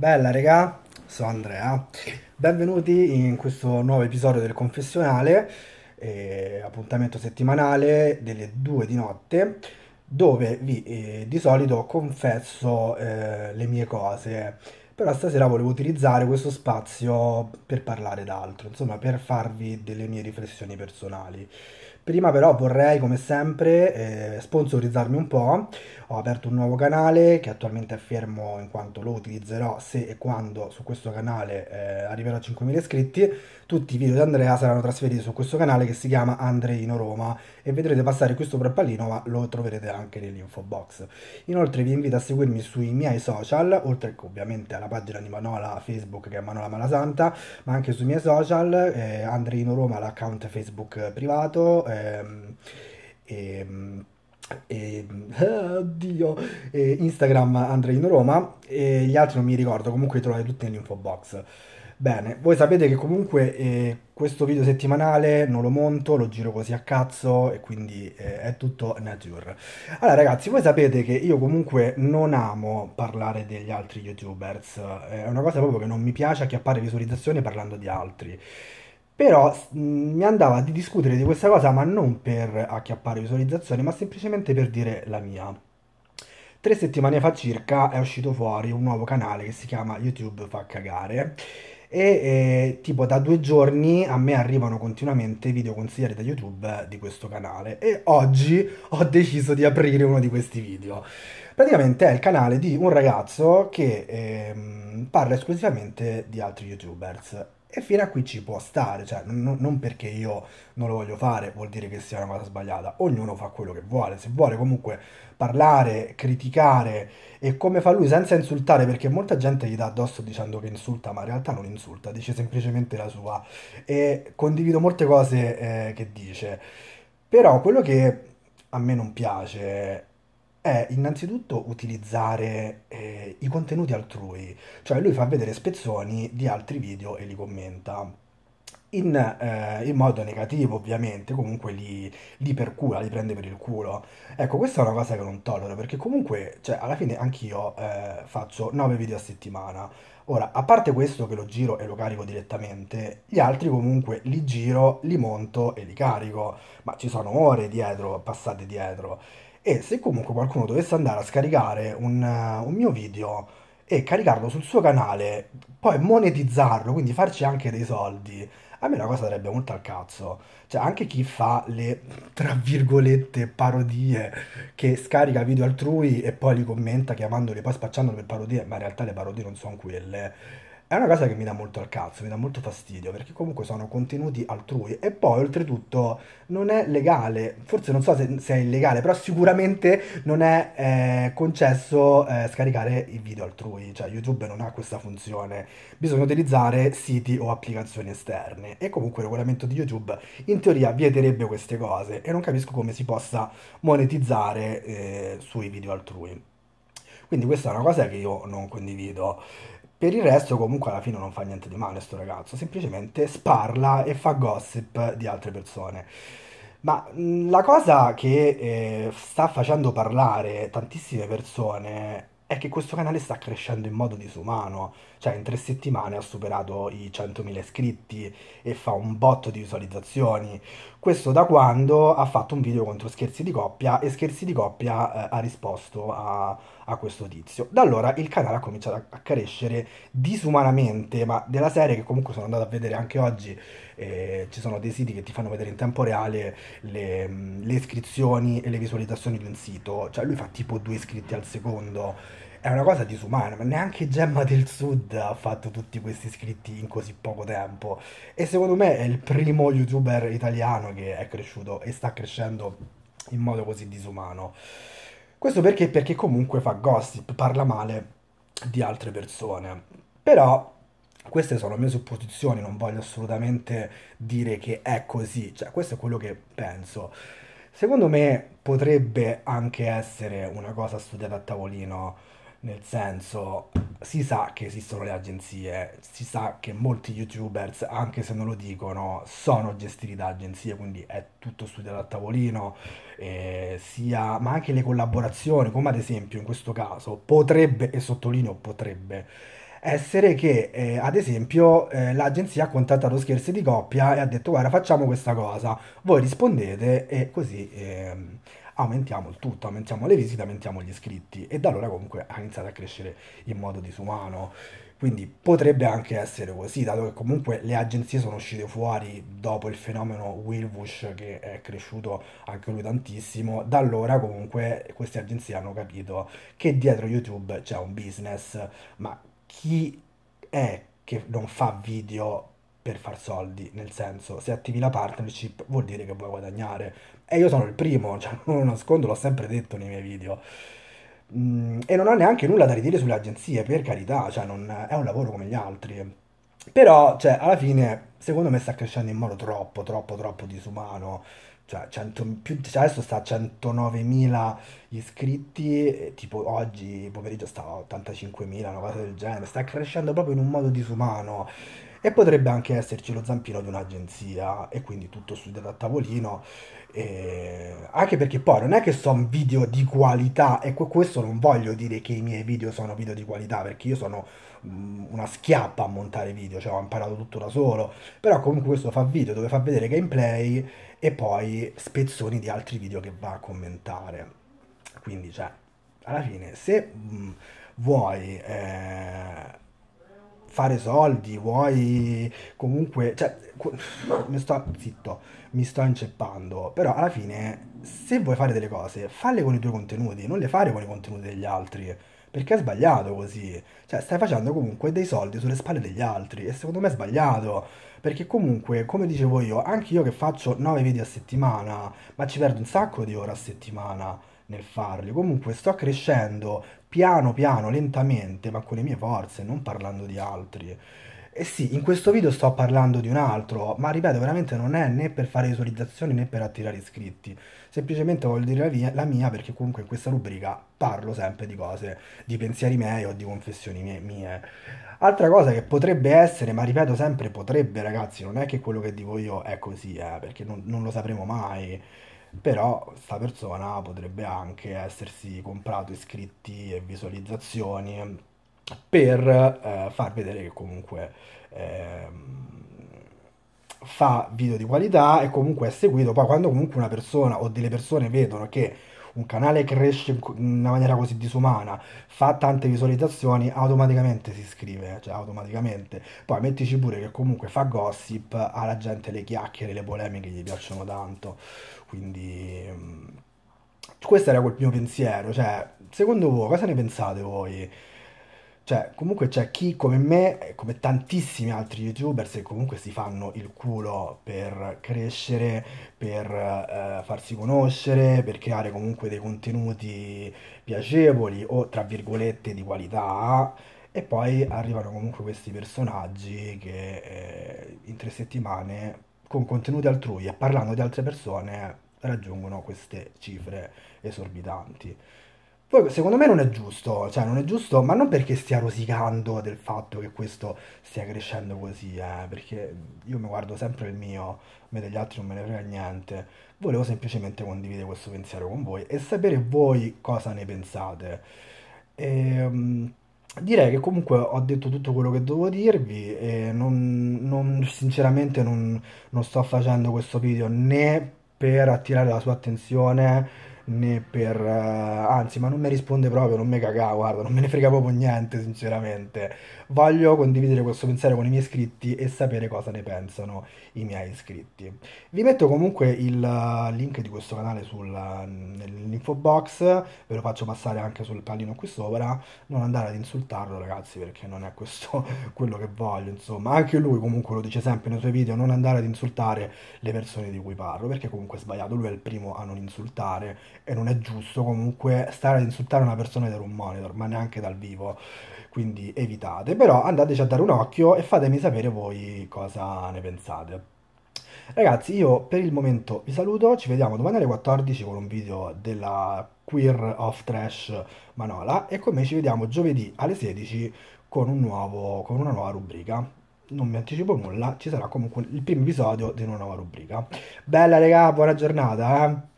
Bella regà, sono Andrea. Benvenuti in questo nuovo episodio del confessionale, eh, appuntamento settimanale delle due di notte, dove vi eh, di solito confesso eh, le mie cose. Però stasera volevo utilizzare questo spazio per parlare d'altro, insomma per farvi delle mie riflessioni personali. Prima però vorrei come sempre eh, sponsorizzarmi un po', ho aperto un nuovo canale che attualmente è fermo in quanto lo utilizzerò se e quando su questo canale eh, arriverò a 5.000 iscritti, tutti i video di Andrea saranno trasferiti su questo canale che si chiama Andreino Roma e vedrete passare questo propallino ma lo troverete anche nell'info box. Inoltre vi invito a seguirmi sui miei social, oltre che ovviamente alla pagina di Manola Facebook che è Manola Malasanta, ma anche sui miei social, eh, Andreino Roma l'account Facebook privato, eh, e, e, e oddio, e Instagram Andreino Roma e gli altri non mi ricordo, comunque li trovate tutti nell'info box. Bene, voi sapete che comunque eh, questo video settimanale non lo monto, lo giro così a cazzo e quindi eh, è tutto nature. Allora ragazzi, voi sapete che io comunque non amo parlare degli altri youtubers, è una cosa proprio che non mi piace acchiappare visualizzazioni parlando di altri però mh, mi andava di discutere di questa cosa, ma non per acchiappare visualizzazioni, ma semplicemente per dire la mia. Tre settimane fa circa è uscito fuori un nuovo canale che si chiama YouTube fa cagare e eh, tipo da due giorni a me arrivano continuamente video consigliati da YouTube di questo canale e oggi ho deciso di aprire uno di questi video. Praticamente è il canale di un ragazzo che eh, parla esclusivamente di altri YouTubers e fino a qui ci può stare, cioè non, non perché io non lo voglio fare vuol dire che sia una cosa sbagliata, ognuno fa quello che vuole, se vuole comunque parlare, criticare e come fa lui senza insultare, perché molta gente gli dà addosso dicendo che insulta, ma in realtà non insulta, dice semplicemente la sua e condivido molte cose eh, che dice, però quello che a me non piace è innanzitutto utilizzare eh, i contenuti altrui, cioè lui fa vedere spezzoni di altri video e li commenta. In, eh, in, modo negativo ovviamente, comunque li, li percura, li prende per il culo. Ecco, questa è una cosa che non tollero, perché comunque, cioè, alla fine anch'io eh, faccio 9 video a settimana. Ora, a parte questo che lo giro e lo carico direttamente, gli altri comunque li giro, li monto e li carico, ma ci sono ore dietro, passate dietro e se comunque qualcuno dovesse andare a scaricare un, eh, un mio video e caricarlo sul suo canale, poi monetizzarlo, quindi farci anche dei soldi, a me la cosa sarebbe molto al cazzo. Cioè, anche chi fa le, tra virgolette, parodie, che scarica video altrui e poi li commenta chiamandoli, poi spacciandoli per parodie, ma in realtà le parodie non sono quelle è una cosa che mi dà molto al cazzo, mi dà molto fastidio, perché comunque sono contenuti altrui e poi oltretutto non è legale, forse non so se, se è illegale, però sicuramente non è eh, concesso eh, scaricare i video altrui, cioè YouTube non ha questa funzione, bisogna utilizzare siti o applicazioni esterne e comunque il regolamento di YouTube in teoria vieterebbe queste cose e non capisco come si possa monetizzare eh, sui video altrui. Quindi questa è una cosa che io non condivido. Per il resto comunque alla fine non fa niente di male sto ragazzo, semplicemente sparla e fa gossip di altre persone. Ma mh, la cosa che eh, sta facendo parlare tantissime persone è che questo canale sta crescendo in modo disumano, cioè in tre settimane ha superato i 100.000 iscritti e fa un botto di visualizzazioni. Questo da quando ha fatto un video contro scherzi di coppia e scherzi di coppia eh, ha risposto a, a questo tizio. Da allora il canale ha cominciato a crescere disumanamente, ma della serie che comunque sono andato a vedere anche oggi, eh, ci sono dei siti che ti fanno vedere in tempo reale le, le iscrizioni e le visualizzazioni di un sito, cioè lui fa tipo due iscritti al secondo è una cosa disumana, ma neanche Gemma del Sud ha fatto tutti questi iscritti in così poco tempo. E secondo me è il primo youtuber italiano che è cresciuto e sta crescendo in modo così disumano. Questo perché? Perché comunque fa gossip, parla male di altre persone. Però queste sono le mie supposizioni, non voglio assolutamente dire che è così, cioè questo è quello che penso. Secondo me potrebbe anche essere una cosa studiata a tavolino nel senso si sa che esistono le agenzie, si sa che molti youtubers, anche se non lo dicono, sono gestiti da agenzie, quindi è tutto studiato a tavolino, eh, sia, ma anche le collaborazioni, come ad esempio in questo caso, potrebbe, e sottolineo potrebbe, essere che eh, ad esempio eh, l'agenzia ha contattato Scherzi di Coppia e ha detto guarda facciamo questa cosa, voi rispondete e così... Ehm, aumentiamo il tutto, aumentiamo le visite, aumentiamo gli iscritti e da allora comunque ha iniziato a crescere in modo disumano. Quindi potrebbe anche essere così, dato che comunque le agenzie sono uscite fuori dopo il fenomeno Wilbush che è cresciuto anche lui tantissimo, da allora comunque queste agenzie hanno capito che dietro YouTube c'è un business, ma chi è che non fa video per far soldi, nel senso se attivi la partnership vuol dire che vuoi guadagnare e io sono il primo, cioè, non lo nascondo, l'ho sempre detto nei miei video. Mm, e non ho neanche nulla da ridire sulle agenzie, per carità, cioè non, è un lavoro come gli altri. Però, cioè, alla fine, secondo me sta crescendo in modo troppo, troppo, troppo disumano. Cioè, 100, più, cioè adesso sta a 109.000 iscritti, e, tipo oggi pomeriggio sta a 85.000, una cosa del genere. Sta crescendo proprio in un modo disumano e potrebbe anche esserci lo zampino di un'agenzia e quindi tutto studiato a tavolino e... anche perché poi non è che sono video di qualità e questo non voglio dire che i miei video sono video di qualità perché io sono mm, una schiappa a montare video cioè ho imparato tutto da solo però comunque questo fa video dove fa vedere gameplay e poi spezzoni di altri video che va a commentare quindi cioè alla fine se mh, mm, vuoi eh fare soldi, vuoi comunque... Cioè, mi sto... zitto, mi sto inceppando. Però alla fine, se vuoi fare delle cose, falle con i tuoi contenuti, non le fare con i contenuti degli altri. Perché è sbagliato così. Cioè, stai facendo comunque dei soldi sulle spalle degli altri. E secondo me è sbagliato. Perché comunque, come dicevo io, anche io che faccio 9 video a settimana, ma ci perdo un sacco di ore a settimana nel farli. Comunque sto crescendo piano piano, lentamente, ma con le mie forze, non parlando di altri. E sì, in questo video sto parlando di un altro, ma ripeto, veramente non è né per fare visualizzazioni né per attirare iscritti. Semplicemente voglio dire la, via, la mia perché comunque in questa rubrica parlo sempre di cose, di pensieri miei o di confessioni mie, mie. Altra cosa che potrebbe essere, ma ripeto sempre potrebbe ragazzi, non è che quello che dico io è così, eh, perché non, non lo sapremo mai però questa persona potrebbe anche essersi comprato iscritti e visualizzazioni per eh, far vedere che comunque eh, fa video di qualità e comunque è seguito poi quando comunque una persona o delle persone vedono che un canale cresce in una maniera così disumana, fa tante visualizzazioni, automaticamente si iscrive, cioè automaticamente. Poi mettici pure che comunque fa gossip, alla gente le chiacchiere, le polemiche gli piacciono tanto, quindi mm, questo era quel mio pensiero, cioè, secondo voi, cosa ne pensate voi? Cioè, comunque c'è chi come me, come tantissimi altri youtuber, se comunque si fanno il culo per crescere, per eh, farsi conoscere, per creare comunque dei contenuti piacevoli o tra virgolette di qualità, e poi arrivano comunque questi personaggi che eh, in tre settimane con contenuti altrui e parlando di altre persone raggiungono queste cifre esorbitanti. Poi secondo me non è giusto, cioè non è giusto, ma non perché stia rosicando del fatto che questo stia crescendo così, eh, perché io mi guardo sempre il mio, me degli altri non me ne frega niente. Volevo semplicemente condividere questo pensiero con voi e sapere voi cosa ne pensate. E, ehm, direi che comunque ho detto tutto quello che dovevo dirvi e non, non, sinceramente non, non sto facendo questo video né per attirare la sua attenzione né per... Eh, anzi, ma non mi risponde proprio, non mi caga, guarda, non me ne frega proprio niente, sinceramente. Voglio condividere questo pensiero con i miei iscritti e sapere cosa ne pensano i miei iscritti. Vi metto comunque il eh, link di questo canale sulla, eh, nell'info box, ve lo faccio passare anche sul pallino qui sopra, non andare ad insultarlo ragazzi perché non è questo quello che voglio, insomma. Anche lui comunque lo dice sempre nei suoi video, non andare ad insultare le persone di cui parlo, perché comunque è sbagliato, lui è il primo a non insultare e non è giusto comunque stare ad insultare una persona da un monitor, ma neanche dal vivo, quindi evitate, però andateci a dare un occhio e fatemi sapere voi cosa ne pensate. Ragazzi, io per il momento vi saluto, ci vediamo domani alle 14 con un video della Queer of Trash Manola e con me ci vediamo giovedì alle 16 con, un nuovo, con una nuova rubrica non mi anticipo nulla, ci sarà comunque il primo episodio di una nuova rubrica. Bella regà, buona giornata, eh?